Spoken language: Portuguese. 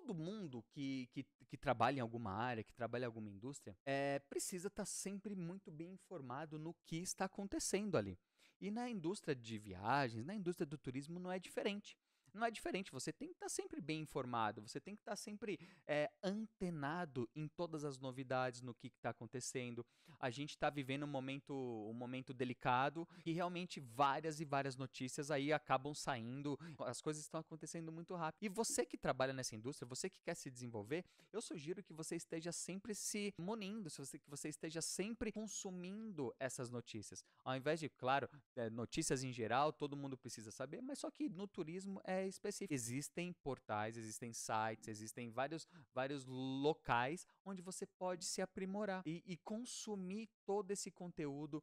todo mundo que, que, que, trabalha em alguma área, que trabalha em alguma indústria, é, precisa estar tá sempre muito bem informado no que está acontecendo ali. E na indústria de viagens, na indústria do turismo, não é diferente não é diferente. Você tem que estar tá sempre bem informado, você tem que estar tá sempre é, antenado em todas as novidades, no que está acontecendo. A gente está vivendo um momento, um momento delicado e realmente várias e várias notícias aí acabam saindo, as coisas estão acontecendo muito rápido. E você que trabalha nessa indústria, você que quer se desenvolver, eu sugiro que você esteja sempre se munindo, que você esteja sempre consumindo essas notícias. Ao invés de, claro, eh, notícias em geral, todo mundo precisa saber, mas só que no turismo é é específica. Existem portais, existem sites, existem vários, vários locais onde você pode se aprimorar e, e consumir todo esse conteúdo